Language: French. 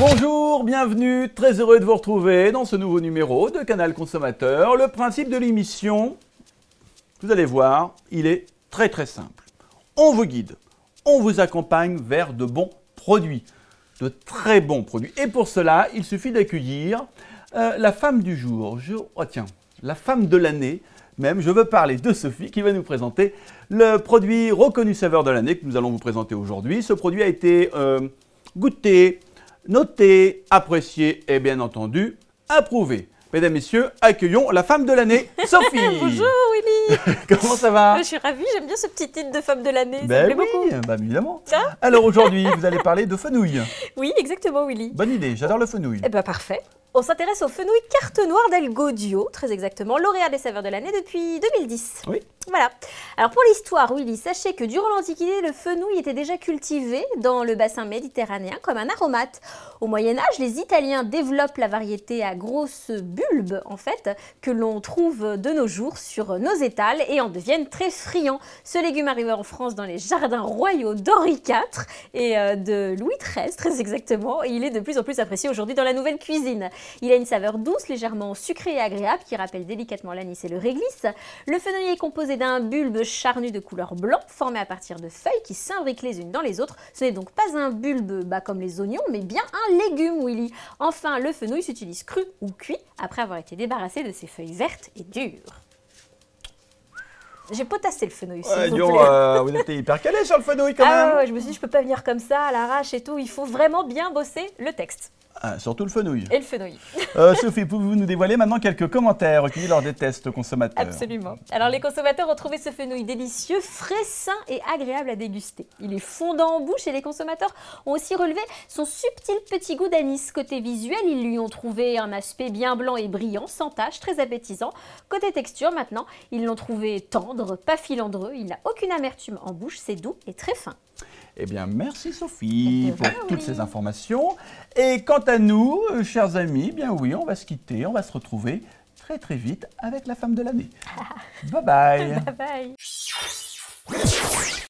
Bonjour, bienvenue, très heureux de vous retrouver dans ce nouveau numéro de Canal Consommateur. Le principe de l'émission, vous allez voir, il est très très simple. On vous guide, on vous accompagne vers de bons produits, de très bons produits. Et pour cela, il suffit d'accueillir euh, la femme du jour. oh tiens, la femme de l'année, même, je veux parler de Sophie qui va nous présenter le produit reconnu saveur de l'année que nous allons vous présenter aujourd'hui. Ce produit a été euh, goûté, Noté, apprécié et bien entendu approuvé. Mesdames, Messieurs, accueillons la femme de l'année, Sophie. Bonjour Willy. Comment ça va Je suis ravie, j'aime bien ce petit titre de femme de l'année. Ben oui, bah, évidemment. Alors aujourd'hui, vous allez parler de fenouil. Oui, exactement Willy. Bonne idée, j'adore le fenouil. Eh ben parfait. On s'intéresse au fenouil carte noire d'Algodio, très exactement, lauréat des saveurs de l'année depuis 2010. Oui. Voilà. Alors pour l'histoire, Willy, sachez que durant l'Antiquité, le fenouil était déjà cultivé dans le bassin méditerranéen comme un aromate. Au Moyen Âge, les Italiens développent la variété à grosses bulbes, en fait, que l'on trouve de nos jours sur nos étals et en deviennent très friands. Ce légume arrive en France dans les jardins royaux d'Henri IV et euh, de Louis XIII, très exactement, et il est de plus en plus apprécié aujourd'hui dans la nouvelle cuisine. Il a une saveur douce, légèrement sucrée et agréable, qui rappelle délicatement l'anis et le réglisse. Le fenouil est composé d'un bulbe charnu de couleur blanc formé à partir de feuilles qui s'imbriquent les unes dans les autres. Ce n'est donc pas un bulbe bah, comme les oignons, mais bien un légume, Willy. Enfin, le fenouil s'utilise cru ou cuit après avoir été débarrassé de ses feuilles vertes et dures. J'ai potassé le fenouil. Ouais, vous, étiez euh, hyper calé sur le fenouil quand ah même. Ouais, je me suis dit, je peux pas venir comme ça à l'arrache et tout. Il faut vraiment bien bosser le texte. Ah, surtout le fenouil. Et le fenouil. Euh, Sophie, pouvez-vous nous dévoiler maintenant quelques commentaires recueillis lors des tests consommateurs Absolument. Alors, les consommateurs ont trouvé ce fenouil délicieux, frais, sain et agréable à déguster. Il est fondant en bouche et les consommateurs ont aussi relevé son subtil petit goût d'anis. Côté visuel, ils lui ont trouvé un aspect bien blanc et brillant, sans tache, très appétisant. Côté texture, maintenant, ils l'ont trouvé tendre, pas filandreux. Il n'a aucune amertume en bouche, c'est doux et très fin. Eh bien, merci Sophie eh pour bah toutes ces informations. Et quant à nous, euh, chers amis, eh bien oui, on va se quitter, on va se retrouver très très vite avec la femme de l'année. Bye bye.